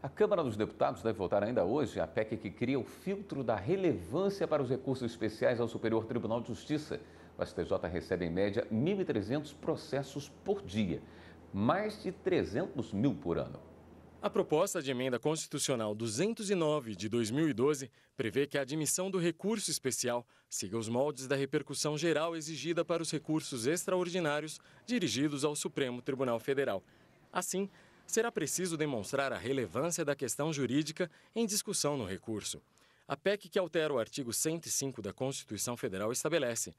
A Câmara dos Deputados deve votar ainda hoje a PEC que cria o filtro da relevância para os recursos especiais ao Superior Tribunal de Justiça. O STJ recebe, em média, 1.300 processos por dia, mais de 300 mil por ano. A proposta de emenda constitucional 209 de 2012 prevê que a admissão do recurso especial siga os moldes da repercussão geral exigida para os recursos extraordinários dirigidos ao Supremo Tribunal Federal. Assim, será preciso demonstrar a relevância da questão jurídica em discussão no recurso. A PEC que altera o artigo 105 da Constituição Federal estabelece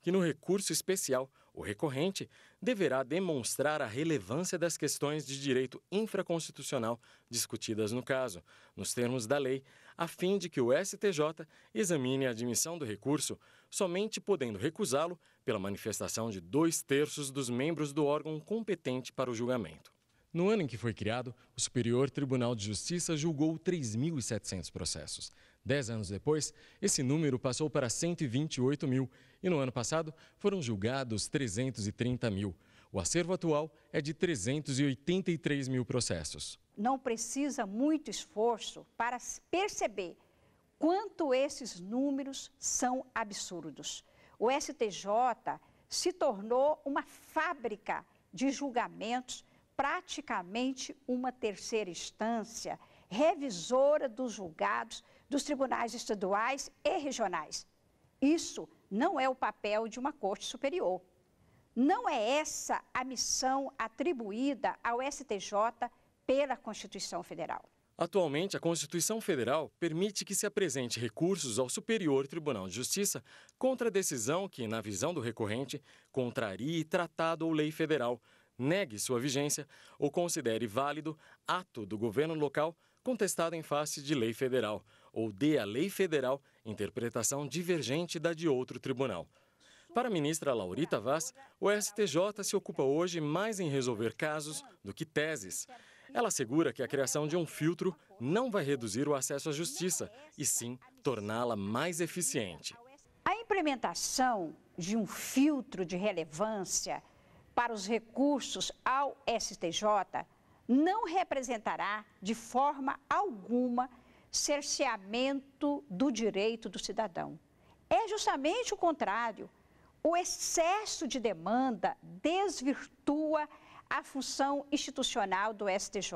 que no recurso especial, o recorrente deverá demonstrar a relevância das questões de direito infraconstitucional discutidas no caso, nos termos da lei, a fim de que o STJ examine a admissão do recurso, somente podendo recusá-lo pela manifestação de dois terços dos membros do órgão competente para o julgamento. No ano em que foi criado, o Superior Tribunal de Justiça julgou 3.700 processos. Dez anos depois, esse número passou para 128 mil e no ano passado foram julgados 330 mil. O acervo atual é de 383 mil processos. Não precisa muito esforço para perceber quanto esses números são absurdos. O STJ se tornou uma fábrica de julgamentos praticamente uma terceira instância revisora dos julgados dos tribunais estaduais e regionais. Isso não é o papel de uma Corte Superior. Não é essa a missão atribuída ao STJ pela Constituição Federal. Atualmente, a Constituição Federal permite que se apresente recursos ao Superior Tribunal de Justiça contra decisão que, na visão do recorrente, contrarie tratado ou lei federal, negue sua vigência ou considere válido ato do governo local contestado em face de lei federal ou dê à lei federal interpretação divergente da de outro tribunal. Para a ministra Laurita Vaz, o STJ se ocupa hoje mais em resolver casos do que teses. Ela assegura que a criação de um filtro não vai reduzir o acesso à justiça, e sim torná-la mais eficiente. A implementação de um filtro de relevância para os recursos ao STJ não representará, de forma alguma, cerceamento do direito do cidadão. É justamente o contrário. O excesso de demanda desvirtua a função institucional do STJ,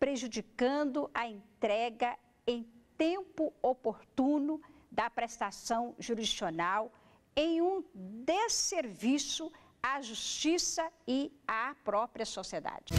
prejudicando a entrega em tempo oportuno da prestação jurisdicional em um desserviço à justiça e à própria sociedade.